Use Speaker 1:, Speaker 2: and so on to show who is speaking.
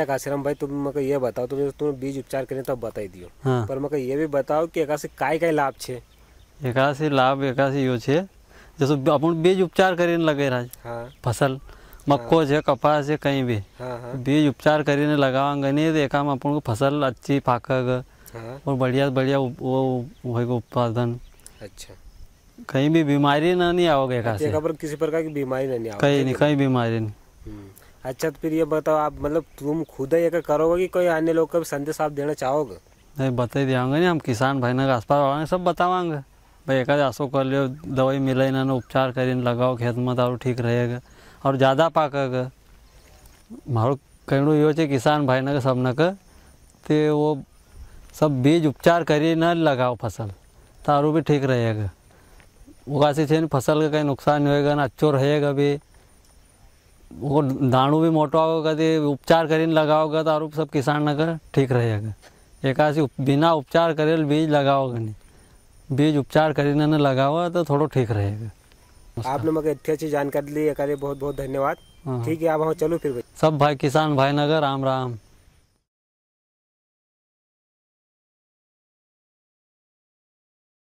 Speaker 1: अच्छा काशीराम भाई तुम मैं ये बताओ तुम तुम बीज उपचार करें तो बताई दियो हाँ। पर मैं ये भी बताओ कि
Speaker 2: एक काय काय लाभ छे
Speaker 1: एक लाभ एक से यो छे जैसे अपन बीज उपचार कर लगे रहा हाँ। फसल हाँ। मक्को है कपास है कहीं भी हाँ, हाँ। बीज उपचार कर लगावा नहीं तो एक अपन को फसल अच्छी पाकग हाँ। और बढ़िया बढ़िया वो होएगा उत्पादन अच्छा कहीं भी बीमारी ना नहीं आओगे
Speaker 2: किसी प्रकार की बीमारी ना नहीं आओगे कहीं नहीं कहीं बीमारी नहीं अच्छा तो फिर ये बताओ आप मतलब तुम खुद ही अगर करोगे कि कोई अन्य लोग का भी संदेश आप देना चाहोगे
Speaker 1: नहीं बता ही दियाँगे नहीं हम किसान भाई ना आसपास वाले सब बतावाएंगे भाई एक आसो कर लियो दवाई मिले इन्होंने उपचार कर लगाओ खेत में तो ठीक रहेगा और ज़्यादा पाकेगा मारो कहणु यो है किसान भाई ना सबने का तो वो सब बीज उपचार कर न लगाओ फसल तारू भी ठीक रहेगा वो ऐसी फसल का कहीं नुकसान होएगा ना अच्छो रहेगा भी वो दाणू भी मोटो होगा दे उपचार कर लगाओगे तो आरोप सब किसान नगर ठीक रहेगा एकासी उप, बिना उपचार करे बीज लगाओगे नहीं बीज उपचार कर लगाओ तो थोड़ा ठीक रहेगा
Speaker 2: आपने मगर इतनी अच्छी जानकारी ली एक बहुत बहुत धन्यवाद हाँ। ठीक है आप चलो फिर
Speaker 1: सब भाई किसान भाई नगर राम राम